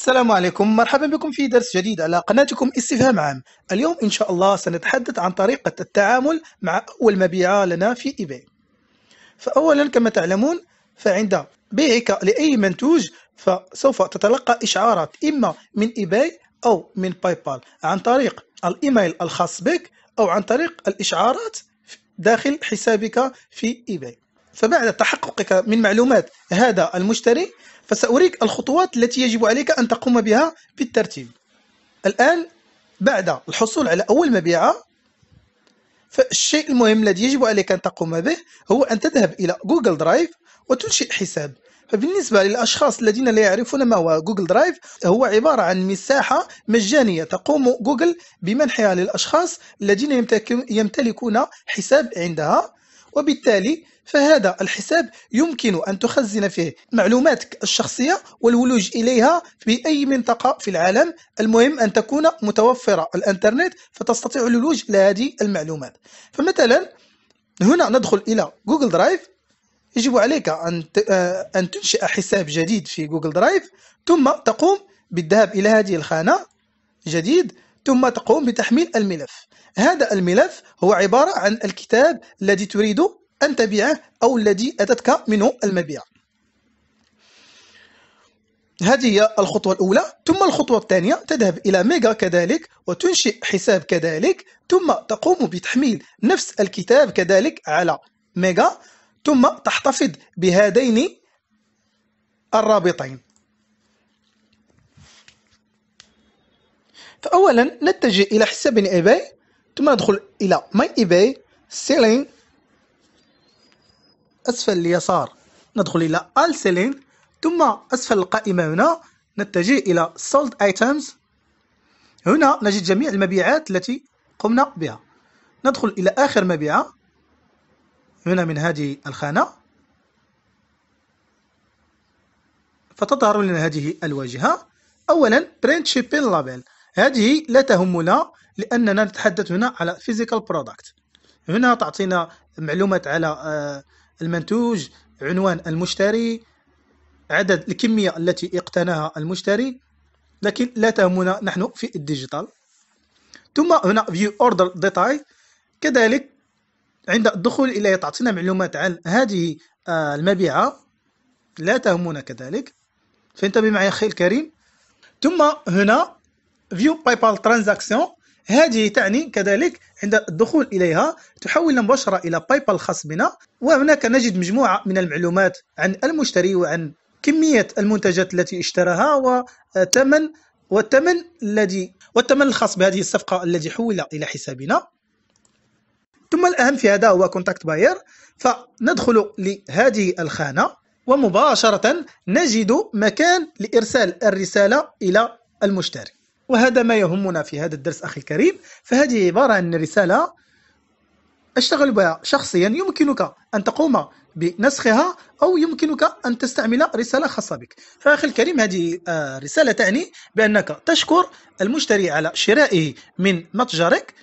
السلام عليكم مرحبا بكم في درس جديد على قناتكم استفهام عام اليوم إن شاء الله سنتحدث عن طريقة التعامل مع أول مبيعة لنا في إيباي فأولا كما تعلمون فعند بيعك لأي منتوج فسوف تتلقى إشعارات إما من إيباي أو من باي بال عن طريق الإيميل الخاص بك أو عن طريق الإشعارات داخل حسابك في إيباي فبعد تحققك من معلومات هذا المشتري فسأريك الخطوات التي يجب عليك أن تقوم بها بالترتيب الآن بعد الحصول على أول مبيعة فالشيء المهم الذي يجب عليك أن تقوم به هو أن تذهب إلى جوجل درايف وتنشئ حساب فبالنسبة للأشخاص الذين لا يعرفون ما هو جوجل درايف هو عبارة عن مساحة مجانية تقوم جوجل بمنحها للأشخاص الذين يمتلكون حساب عندها وبالتالي فهذا الحساب يمكن أن تخزن فيه معلوماتك الشخصية والولوج إليها في أي منطقة في العالم المهم أن تكون متوفرة الإنترنت فتستطيع الولوج لهذه المعلومات فمثلا هنا ندخل إلى جوجل درايف يجب عليك أن آه، أن تنشئ حساب جديد في جوجل درايف ثم تقوم بالذهاب إلى هذه الخانة جديد ثم تقوم بتحميل الملف هذا الملف هو عبارة عن الكتاب الذي تريد أن تبيعه أو الذي أتتك منه المبيع هذه هي الخطوة الأولى ثم الخطوة الثانية تذهب إلى ميجا كذلك وتنشئ حساب كذلك ثم تقوم بتحميل نفس الكتاب كذلك على ميجا ثم تحتفظ بهذين الرابطين فأولا نتجه إلى حساب ايباي ثم ندخل إلى ماي ايباي سيلين أسفل اليسار ندخل إلى ال سيلين ثم أسفل القائمة هنا نتجه إلى سولد ايتمز هنا نجد جميع المبيعات التي قمنا بها ندخل إلى آخر مبيعة هنا من هذه الخانة فتظهر لنا هذه الواجهة أولا برينت شيبين لابيل هذه لا تهمنا لأننا نتحدث هنا على physical product هنا تعطينا معلومات على آه، المنتوج عنوان المشتري عدد الكمية التي اقتناها المشتري لكن لا تهمنا نحن في الديجيتال ثم هنا view order detail كذلك عند الدخول إليه تعطينا معلومات عن هذه آه، المبيعة لا تهمنا كذلك فانتبه معي أخي الكريم ثم هنا فيو باي بال ترانزاكسيون هذه تعني كذلك عند الدخول اليها تحولنا مباشره الى باي بال الخاص بنا وهناك نجد مجموعه من المعلومات عن المشتري وعن كميه المنتجات التي اشتراها وثمن والثمن الذي والثمن الخاص بهذه الصفقه الذي حول الى حسابنا ثم الأهم في هذا هو كونتاكت باير فندخل لهذه الخانة ومباشرة نجد مكان لإرسال الرسالة إلى المشتري وهذا ما يهمنا في هذا الدرس أخي الكريم فهذه عبارة عن رسالة أشتغل بها شخصيا يمكنك أن تقوم بنسخها أو يمكنك أن تستعمل رسالة خاصة بك فأخي الكريم هذه آه، رسالة تعني بأنك تشكر المشتري على شرائه من متجرك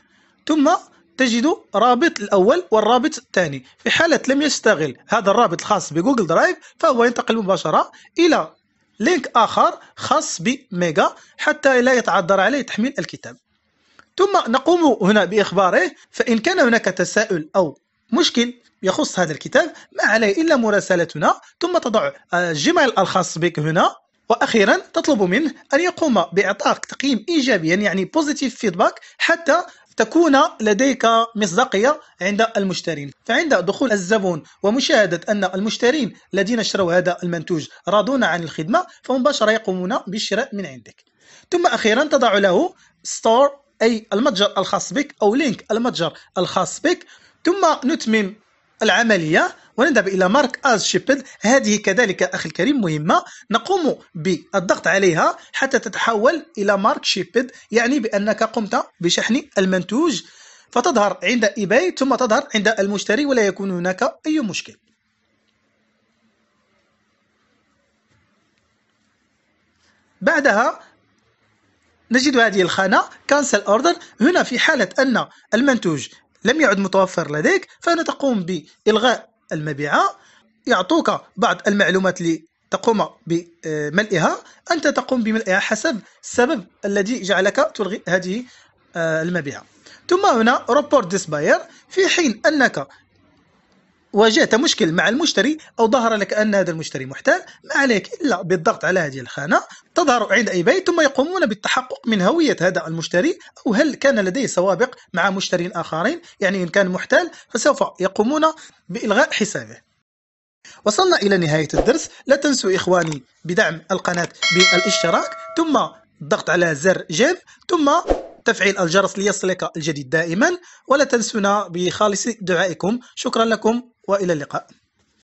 ثم تجد رابط الأول والرابط الثاني في حالة لم يستغل هذا الرابط الخاص بجوجل درايف فهو ينتقل مباشرة إلى لينك آخر خاص بميجا حتى لا يتعذر عليه تحميل الكتاب ثم نقوم هنا بإخباره فإن كان هناك تساؤل أو مشكل يخص هذا الكتاب ما عليه إلا مراسلتنا ثم تضع الجيميل الخاص بك هنا واخيرا تطلب منه ان يقوم باعطائك تقييم ايجابيا يعني بوزيتيف فيدباك حتى تكون لديك مصداقية عند المشترين فعند دخول الزبون ومشاهدة أن المشترين الذين اشتروا هذا المنتوج راضون عن الخدمة فمباشرة يقومون بالشراء من عندك ثم أخيرا تضع له ستور أي المتجر الخاص بك أو لينك المتجر الخاص بك ثم نتمم العملية ونذهب إلى مارك آز شيبل هذه كذلك أخي الكريم مهمة نقوم بالضغط عليها حتى تتحول إلى مارك شيبل يعني بأنك قمت بشحن المنتوج فتظهر عند إيباي ثم تظهر عند المشتري ولا يكون هناك أي مشكل بعدها نجد هذه الخانة cancel order هنا في حالة أن المنتوج لم يعد متوفر لديك فأنا تقوم بإلغاء المبيعة يعطوك بعض المعلومات لتقوم بملئها أنت تقوم بملئها حسب السبب الذي جعلك تلغي هذه آه، المبيعة ثم هنا روبورت ديس باير في حين أنك واجهت مشكل مع المشتري او ظهر لك ان هذا المشتري محتال ما عليك الا بالضغط على هذه الخانه تظهر عند أي بيت ثم يقومون بالتحقق من هوية هذا المشتري أو هل كان لديه سوابق مع مشترين آخرين يعني إن كان محتال فسوف يقومون بإلغاء حسابه وصلنا إلى نهاية الدرس لا تنسوا إخواني بدعم القناة بالاشتراك ثم الضغط على زر جيم ثم تفعيل الجرس ليصلك الجديد دائما ولا تنسونا بخالص دعائكم شكرا لكم وإلى اللقاء